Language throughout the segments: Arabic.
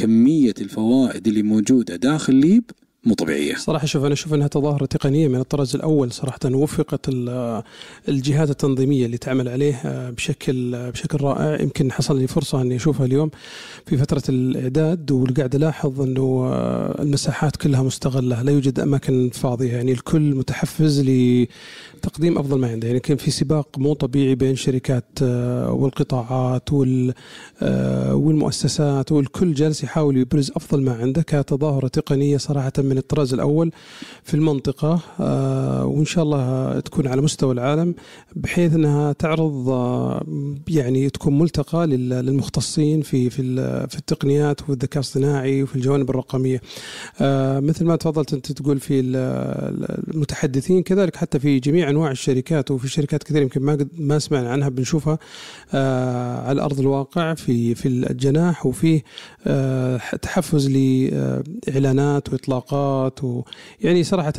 كميه الفوائد اللي موجوده داخل ليب مو طبيعيه. صراحه شوف انا اشوف انها تظاهره تقنيه من الطراز الاول صراحه وفقت الجهات التنظيميه اللي تعمل عليه آه، بشكل آه، بشكل رائع يمكن حصل لي فرصه اني اشوفها اليوم في فتره الاعداد والقاعد الاحظ انه آه، المساحات كلها مستغله لا يوجد اماكن فاضيه يعني الكل متحفز لتقديم افضل ما عنده يعني كان في سباق مو طبيعي بين شركات والقطاعات والمؤسسات والكل جالس يحاول يبرز افضل ما عنده كتظاهره تقنيه صراحه من الطراز الأول في المنطقة آه، وإن شاء الله تكون على مستوى العالم بحيث أنها تعرض آه، يعني تكون ملتقى للمختصين في في في التقنيات والذكاء الصناعي وفي الجوانب الرقمية آه، مثل ما تفضلت أنت تقول في المتحدثين كذلك حتى في جميع أنواع الشركات وفي شركات كثيرة يمكن ما ما سمعنا عنها بنشوفها على أرض الواقع في في الجناح وفيه تحفز لإعلانات وإطلاقات الخبرات و يعني صراحة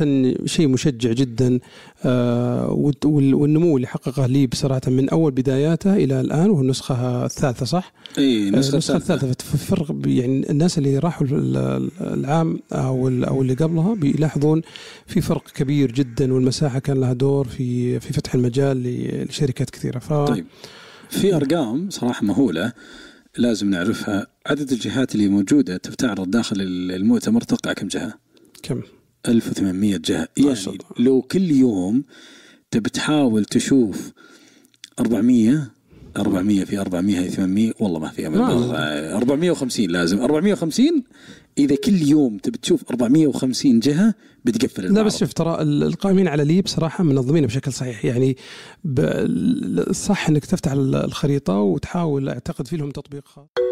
شيء مشجع جدا آه، والنمو اللي حققه لي بصراحة من أول بداياته إلى الآن وهو النسخة الثالثة صح؟ أي النسخة آه، الثالثة الثالثة الفرق يعني الناس اللي راحوا العام أو أو اللي قبلها بيلاحظون في فرق كبير جدا والمساحة كان لها دور في في فتح المجال لشركات كثيرة ف... طيب في أرقام صراحة مهولة لازم نعرفها عدد الجهات اللي موجودة تعرض داخل المؤتمر توقع كم جهة؟ كم 1800 جهه يعني الله. لو كل يوم تبي تحاول تشوف 400 400 في 400 هي 800 والله ما في امل 450 لازم 450 اذا كل يوم تبي تشوف 450 جهه بتقفل المعرض. لا بس شوف ترى القائمين على ليب صراحه منظمين بشكل صحيح يعني الصح انك تفتح الخريطه وتحاول اعتقد في لهم تطبيق خاص